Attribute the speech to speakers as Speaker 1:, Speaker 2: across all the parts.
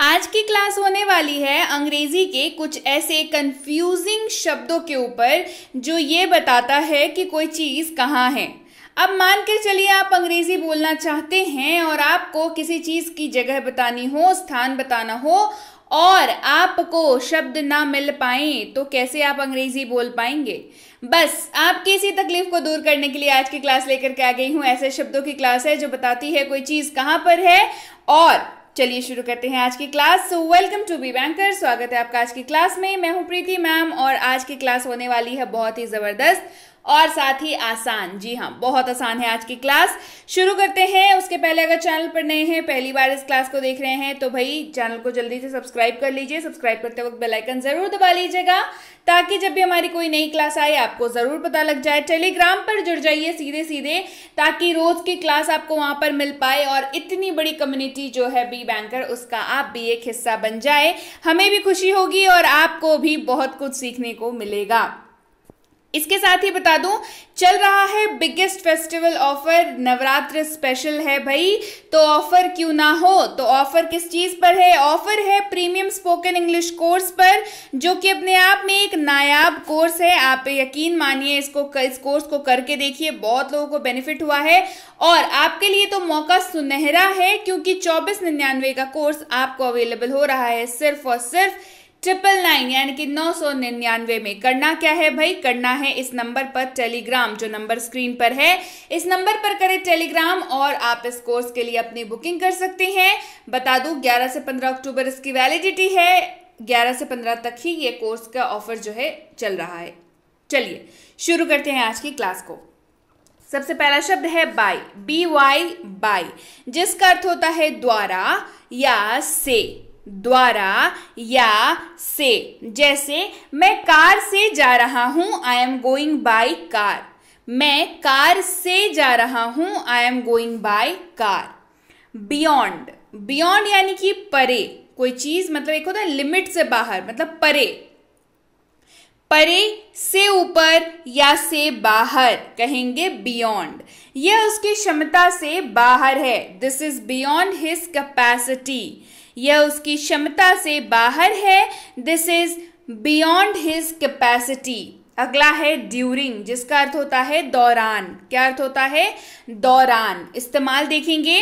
Speaker 1: आज की क्लास होने वाली है अंग्रेजी के कुछ ऐसे कंफ्यूजिंग शब्दों के ऊपर जो ये बताता है कि कोई चीज़ कहाँ है अब मान के चलिए आप अंग्रेजी बोलना चाहते हैं और आपको किसी चीज़ की जगह बतानी हो स्थान बताना हो और आपको शब्द ना मिल पाए तो कैसे आप अंग्रेजी बोल पाएंगे बस आपकी इसी तकलीफ को दूर करने के लिए आज की क्लास लेकर के आ गई हूँ ऐसे शब्दों की क्लास है जो बताती है कोई चीज़ कहाँ पर है और चलिए शुरू करते हैं आज की class so welcome to be banker स्वागत है आपका आज की क्लास में मैं हूँ प्रीति मैम और आज की क्लास होने वाली है बहुत ही ज़बरदस्त और साथ ही आसान जी हाँ बहुत आसान है आज की क्लास शुरू करते हैं उसके पहले अगर चैनल पर नए हैं पहली बार इस क्लास को देख रहे हैं तो भाई चैनल को जल्दी से सब्सक्राइब कर लीजिए सब्सक्राइब करते वक्त बेलाइकन जरूर दबा लीजिएगा ताकि जब भी हमारी कोई नई क्लास आए आपको जरूर पता लग जाए टेलीग्राम पर जुड़ जाइए सीधे सीधे ताकि रोज की क्लास आपको वहां पर मिल पाए और इतनी बड़ी कम्युनिटी जो है बी बैंकर उसका आप भी एक हिस्सा बन जाए हमें भी खुशी होगी और आपको भी बहुत कुछ सीखने को मिलेगा इसके साथ ही बता दूं चल रहा है biggest festival offer Navratra special है भाई तो ऑफर क्यों ना हो तो ऑफर किस चीज पर है ऑफर है प्रीमियम स्पोकन इंग्लिश कोर्स पर जो कि अपने आप में एक नायाब कोर्स है आप यकीन मानिए इसको इस कोर्स को करके देखिए बहुत लोगों को बेनिफिट हुआ है और आपके लिए तो मौका सुनहरा है क्योंकि चौबीस निन्यानवे का कोर्स आपको अवेलेबल हो रहा है सिर्फ और सिर्फ ट्रिपल नाइन यानी कि नौ सौ निन्यानवे में करना क्या है भाई करना है इस नंबर पर टेलीग्राम जो नंबर स्क्रीन पर है इस नंबर पर करें टेलीग्राम और आप इस कोर्स के लिए अपनी बुकिंग कर सकते हैं बता दूं 11 से 15 अक्टूबर इसकी वैलिडिटी है 11 से 15 तक ही ये कोर्स का ऑफर जो है चल रहा है चलिए शुरू करते हैं आज की क्लास को सबसे पहला शब्द है बाई बी वाई बाई जिसका अर्थ होता है द्वारा या से द्वारा या से जैसे मैं कार से जा रहा हूँ I am going by car मैं कार से जा रहा हूँ I am going by car beyond beyond यानी कि परे कोई चीज मतलब एक होता है लिमिट से बाहर मतलब परे परे से ऊपर या से बाहर कहेंगे बियॉन्ड यह उसकी क्षमता से बाहर है this is beyond his capacity यह उसकी क्षमता से बाहर है this is beyond his capacity अगला है ड्यूरिंग जिसका अर्थ होता है दौरान क्या अर्थ होता है दौरान इस्तेमाल देखेंगे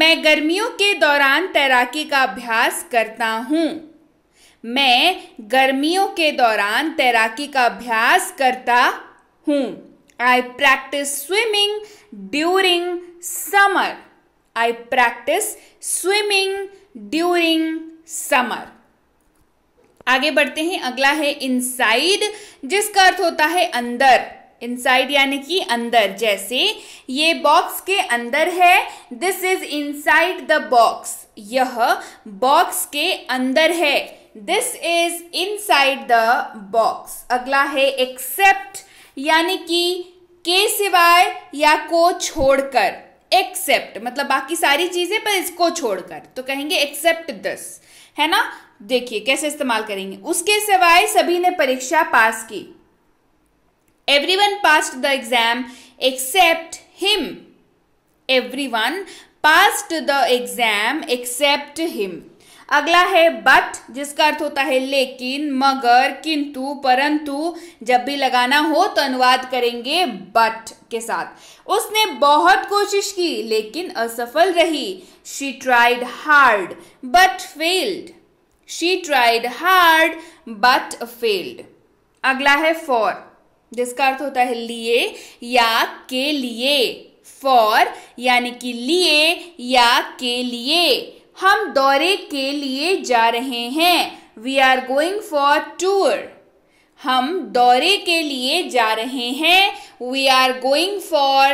Speaker 1: मैं गर्मियों के दौरान तैराकी का अभ्यास करता हूं मैं गर्मियों के दौरान तैराकी का अभ्यास करता हूं I practice swimming during summer I practice swimming during summer आगे बढ़ते हैं अगला है इनसाइड जिसका अर्थ होता है अंदर इनसाइड यानी कि अंदर जैसे ये बॉक्स के अंदर है this is inside the box यह बॉक्स के अंदर है this is inside the box अगला है एक्सेप्ट यानी कि के सिवाय या को छोड़कर एक्सेप्ट मतलब बाकी सारी चीज़ें पर इसको छोड़कर तो कहेंगे एक्सेप्ट दस है ना देखिए कैसे इस्तेमाल करेंगे उसके सिवाय सभी ने परीक्षा पास की everyone pass the exam except him everyone pass the exam except him अगला है बट जिसका अर्थ होता है लेकिन मगर किंतु परंतु जब भी लगाना हो तो अनुवाद करेंगे बट के साथ उसने बहुत कोशिश की लेकिन असफल रही she tried hard but failed she tried hard but failed अगला है फॉर जिसका अर्थ होता है लिए या के लिए फॉर यानी कि लिए या के लिए हम दौरे के लिए जा रहे हैं we are going for tour हम दौरे के लिए जा रहे हैं we are going for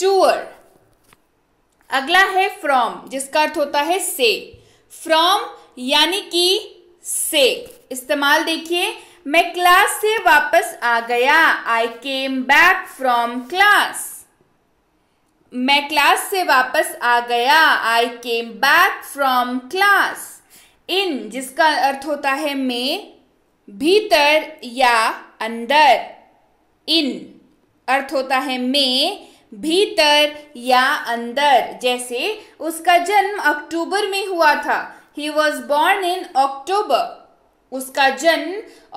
Speaker 1: tour अगला है फ्रॉम जिसका अर्थ होता है से फ्रॉम यानी कि से इस्तेमाल देखिए मैं क्लास से वापस आ गया I came back from class मैं क्लास से वापस आ गया I came back from class in जिसका अर्थ होता है मे भीतर या अंदर इन अर्थ होता है में भीतर या अंदर जैसे उसका जन्म अक्टूबर में हुआ था ही वॉज बॉर्न इन अक्टूबर उसका जन्म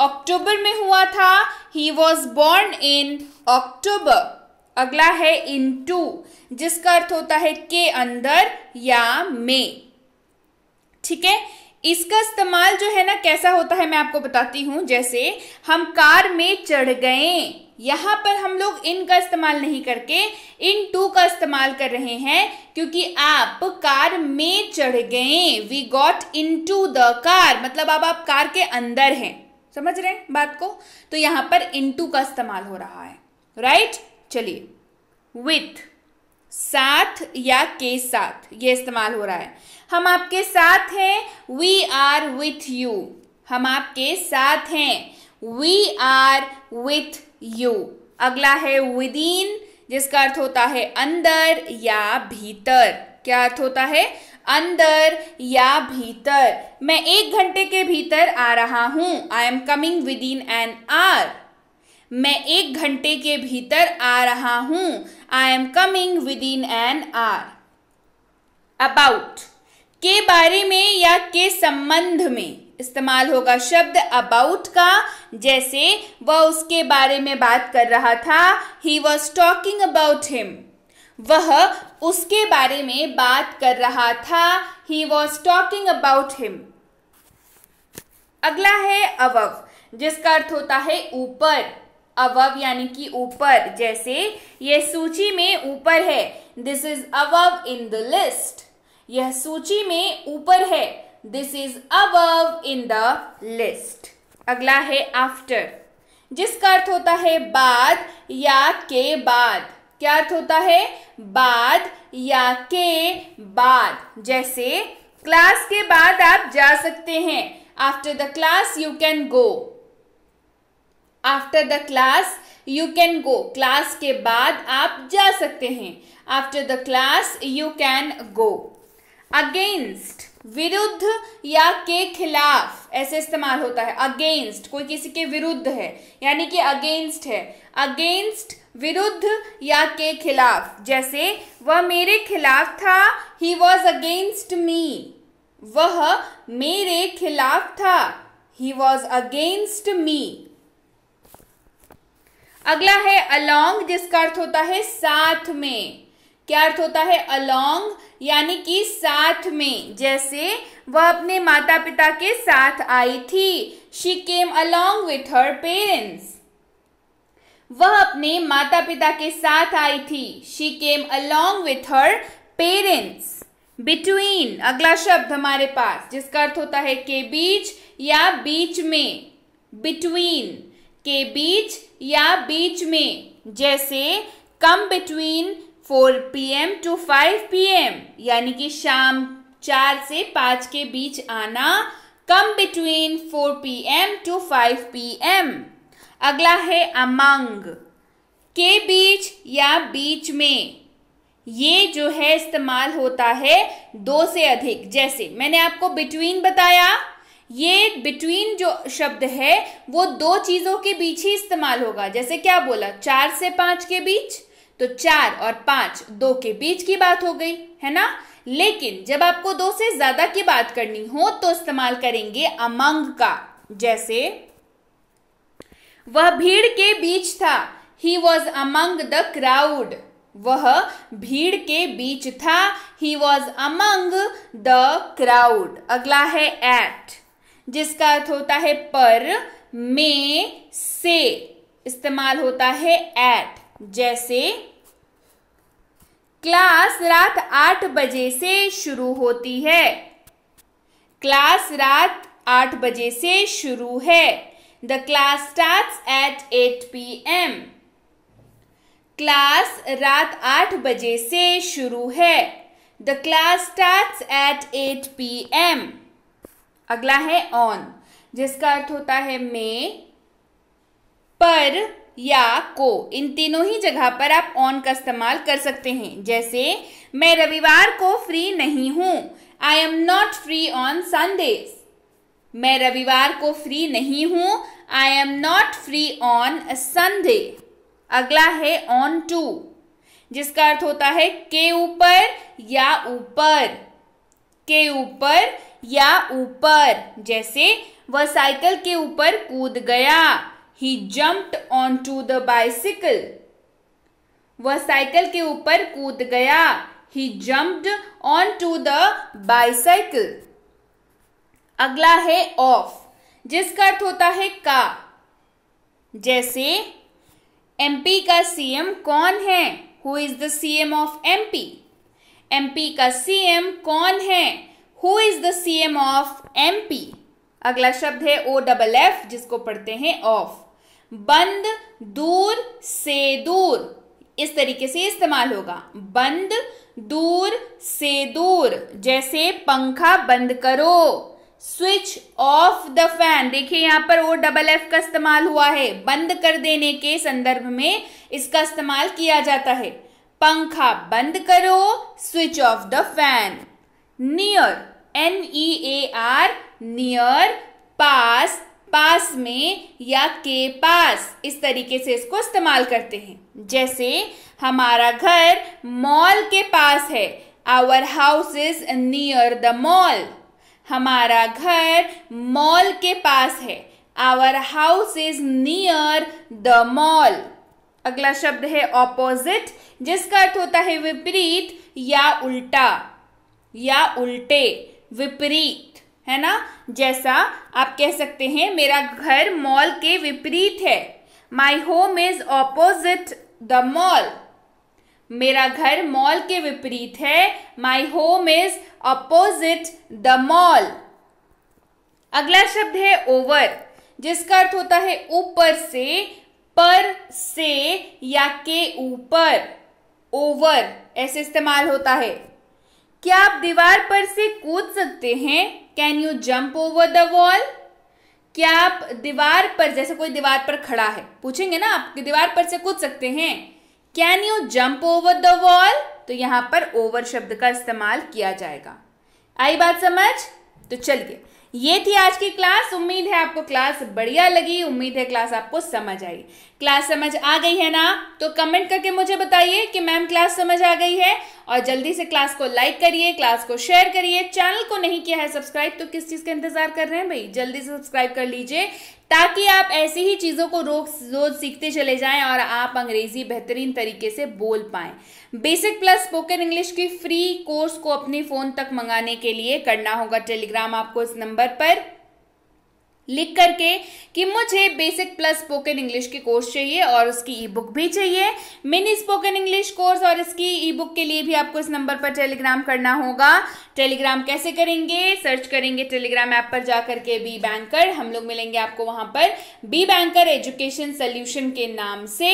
Speaker 1: अक्टूबर में हुआ था ही वॉज बॉर्न इन अक्टूबर अगला है इनटू जिसका अर्थ होता है के अंदर या में ठीक है इसका इस्तेमाल जो है ना कैसा होता है मैं आपको बताती हूं जैसे हम कार में चढ़ गए यहां पर हम लोग इन का इस्तेमाल नहीं करके इन टू का इस्तेमाल कर रहे हैं क्योंकि आप कार में चढ़ गए we got into the car मतलब अब आप कार के अंदर हैं समझ रहे हैं बात को तो यहां पर इन टू का इस्तेमाल हो रहा है राइट right? चलिए विथ साथ या के साथ ये इस्तेमाल हो रहा है हम आपके साथ हैं वी आर विथ यू हम आपके साथ हैं वी आर विथ यू अगला है इन जिसका अर्थ होता है अंदर या भीतर क्या अर्थ होता है अंदर या भीतर मैं एक घंटे के भीतर आ रहा हूं I am coming within an hour मैं एक घंटे के भीतर आ रहा हूं I am coming within an hour about के बारे में या के संबंध में इस्तेमाल होगा शब्द अबाउट का जैसे वह उसके बारे में बात कर रहा था he was talking about him वह उसके बारे में बात कर रहा था he was talking about him अगला है अवव जिसका अर्थ होता है ऊपर अवब यानी कि ऊपर जैसे यह सूची में ऊपर है this is above in the list यह सूची में ऊपर है this is above in the list अगला है आफ्टर जिसका अर्थ होता है बाद या के बाद क्या अर्थ होता है बाद या के बाद जैसे क्लास के बाद आप जा सकते हैं after the class you can go after the class you can go क्लास के बाद आप जा सकते हैं after the class you can go against विरुद्ध या के खिलाफ ऐसे इस्तेमाल होता है अगेंस्ट कोई किसी के विरुद्ध है यानी कि अगेंस्ट है अगेंस्ट विरुद्ध या के खिलाफ जैसे वह मेरे खिलाफ था ही वॉज अगेंस्ट मी वह मेरे खिलाफ था ही वॉज अगेंस्ट मी अगला है अलोंग जिसका अर्थ होता है साथ में क्या अर्थ होता है अलोंग यानी कि साथ में जैसे वह अपने माता पिता के साथ आई थी she came along with her parents वह अपने माता पिता के साथ आई थी she came along with her parents between अगला शब्द हमारे पास जिसका अर्थ होता है के बीच या बीच में बिटवीन के बीच या बीच में जैसे come between 4 PM to 5 PM यानी कि शाम चार से पांच के बीच आना come between 4 PM to 5 PM अगला है अमंग के बीच या बीच में ये जो है इस्तेमाल होता है दो से अधिक जैसे मैंने आपको बिटवीन बताया ये बिटवीन जो शब्द है वो दो चीज़ों के बीच ही इस्तेमाल होगा जैसे क्या बोला चार से पांच के बीच तो चार और पांच दो के बीच की बात हो गई है ना लेकिन जब आपको दो से ज़्यादा की बात करनी हो तो इस्तेमाल करेंगे अमंग का जैसे वह भीड़ के बीच था he was among the crowd वह भीड़ के बीच था he was among the crowd अगला है एट जिसका अर्थ होता है पर में से इस्तेमाल होता है एट जैसे क्लास रात आठ बजे से शुरू होती है क्लास रात आठ बजे से शुरू है the class start at eight P M क्लास रात आठ बजे से शुरू है the class start at eight P M अगला है ऑन जिसका अर्थ होता है में पर या को इन तीनों ही जगह पर आप ऑन का इस्तेमाल कर सकते हैं जैसे मैं रविवार को फ्री नहीं हूं I am not free on Sundays मैं रविवार को फ्री नहीं हूं I am not free on Sunday अगला है ऑन टू जिसका अर्थ होता है के ऊपर या ऊपर के ऊपर या ऊपर जैसे वह साइकिल के ऊपर कूद गया he jumped onto the bicycle वह साइकिल के ऊपर कूद गया he jumped onto the bicycle अगला है ऑफ जिसका अर्थ होता है का जैसे एमपी का सीएम कौन है who is the CM of MP MP का सीएम कौन है who is the C M of M P अगला शब्द है ओ डबल एफ जिसको पढ़ते हैं ऑफ बंद दूर से दूर इस तरीके से इस्तेमाल होगा बंद दूर से दूर जैसे पंखा बंद करो स्विच ऑफ द फैन देखिए यहाँ पर ओ डबल एफ का इस्तेमाल हुआ है बंद कर देने के संदर्भ में इसका इस्तेमाल किया जाता है पंखा बंद करो switch off the fan near N E A R near पास पास में या के पास इस तरीके से इसको इस्तेमाल करते हैं जैसे हमारा घर मॉल के पास है our house is near the mall हमारा घर मॉल के पास है our house is near the mall अगला शब्द है ऑपोजिट जिसका अर्थ होता है विपरीत या उल्टा या उल्टे विपरीत है ना जैसा आप कह सकते हैं मेरा घर मॉल के विपरीत है my home is opposite the mall मेरा घर मॉल के विपरीत है my home is opposite the mall अगला शब्द है ओवर जिसका अर्थ होता है ऊपर से पर से या के ऊपर ओवर ऐसे इस्तेमाल होता है क्या आप दीवार पर से कूद सकते हैं can you jump over the wall क्या आप दीवार पर जैसे कोई दीवार पर खड़ा है पूछेंगे ना आप दीवार पर से कूद सकते हैं can you jump over the wall तो यहां पर ओवर शब्द का इस्तेमाल किया जाएगा आई बात समझ तो चलिए ये थी आज की क्लास उम्मीद है आपको क्लास बढ़िया लगी उम्मीद है क्लास आपको समझ आई क्लास समझ आ गई है ना तो कमेंट करके मुझे बताइए कि मैम क्लास समझ आ गई है और जल्दी से क्लास को लाइक करिए क्लास को शेयर करिए चैनल को नहीं किया है सब्सक्राइब तो किस चीज़ का इंतजार कर रहे हैं भाई जल्दी से सब्सक्राइब कर लीजिए ताकि आप ऐसी ही चीज़ों को रोज रोज सीखते चले जाएं और आप अंग्रेज़ी बेहतरीन तरीके से बोल पाएं बेसिक प्लस स्पोकन इंग्लिश की फ्री कोर्स को अपने फ़ोन तक मंगाने के लिए करना होगा टेलीग्राम आपको इस नंबर पर लिख करके कि मुझे बेसिक प्लस स्पोकन इंग्लिश के कोर्स चाहिए और उसकी ई बुक भी चाहिए मिनी स्पोकन इंग्लिश कोर्स और इसकी ई बुक के लिए भी आपको इस नंबर पर टेलीग्राम करना होगा टेलीग्राम कैसे करेंगे सर्च करेंगे टेलीग्राम ऐप पर जा करके बी बैंकर हम लोग मिलेंगे आपको वहां पर बी बैंकर एजुकेशन सोल्यूशन के नाम से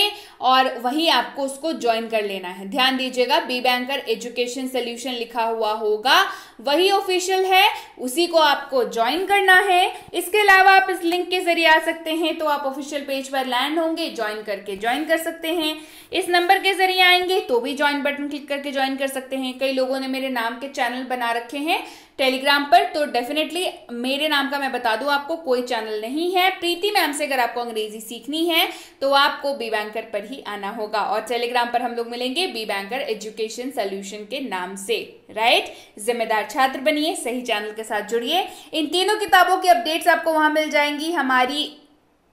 Speaker 1: और वहीं आपको उसको ज्वाइन कर लेना है ध्यान दीजिएगा बी बैंकर एजुकेशन सोल्यूशन लिखा हुआ होगा वही ऑफिशियल है उसी को आपको ज्वाइन करना है इसके अलावा अलावा आप इस लिंक के जरिए आ सकते हैं तो आप ऑफिशियल पेज पर लैंड होंगे ज्वाइन करके ज्वाइन कर सकते हैं इस नंबर के जरिए आएंगे तो भी ज्वाइन बटन क्लिक करके ज्वाइन कर सकते हैं कई लोगों ने मेरे नाम के चैनल बना रखे हैं टेलीग्राम पर तो डेफिनेटली मेरे नाम का मैं बता दूं आपको कोई चैनल नहीं है प्रीति मैम से अगर आपको अंग्रेजी सीखनी है तो आपको बी बैंकर पर ही आना होगा और टेलीग्राम पर हम लोग मिलेंगे बी बैंकर एजुकेशन सोल्यूशन के नाम से राइट जिम्मेदार छात्र बनिए सही चैनल के साथ जुड़िए इन तीनों किताबों की अपडेट्स आपको वहां मिल जाएंगी हमारी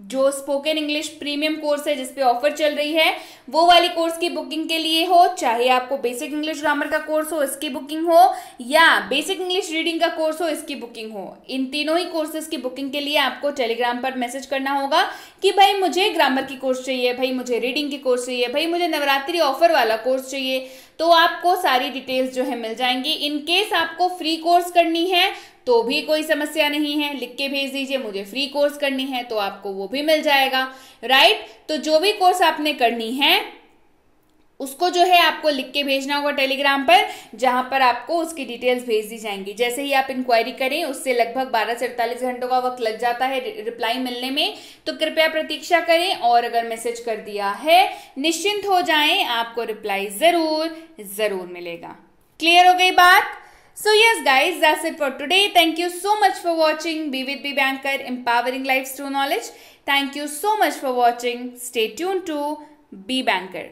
Speaker 1: जो स्पोकन इंग्लिश प्रीमियम कोर्स है जिसपे ऑफर चल रही है वो वाली कोर्स की बुकिंग के लिए हो चाहे आपको बेसिक इंग्लिश ग्रामर का कोर्स हो इसकी बुकिंग हो या बेसिक इंग्लिश रीडिंग का कोर्स हो इसकी बुकिंग हो इन तीनों ही कोर्सेज की बुकिंग के लिए आपको टेलीग्राम पर मैसेज करना होगा कि भाई मुझे ग्रामर की कोर्स चाहिए भाई मुझे रीडिंग की कोर्स चाहिए भाई मुझे नवरात्रि ऑफर वाला कोर्स चाहिए तो आपको सारी डिटेल्स जो है मिल जाएंगी इनकेस आपको फ्री कोर्स करनी है तो भी कोई समस्या नहीं है लिख के भेज दीजिए मुझे फ्री कोर्स करनी है तो आपको वो भी मिल जाएगा राइट तो जो भी कोर्स आपने करनी है उसको जो है आपको लिख के भेजना होगा टेलीग्राम पर जहां पर आपको उसकी डिटेल्स भेज दी जाएंगी जैसे ही आप इंक्वायरी करें उससे लगभग 12 से अड़तालीस घंटों का वक्त लग जाता है रिप्लाई मिलने में तो कृपया प्रतीक्षा करें और अगर मैसेज कर दिया है निश्चिंत हो जाएं आपको रिप्लाई ज़रूर ज़रूर मिलेगा क्लियर हो गई बात So yes guys, that's it for today. Thank you so much for watching. Be with Be Banker, empowering lives through knowledge. Thank you so much for watching. Stay tuned to Be Banker.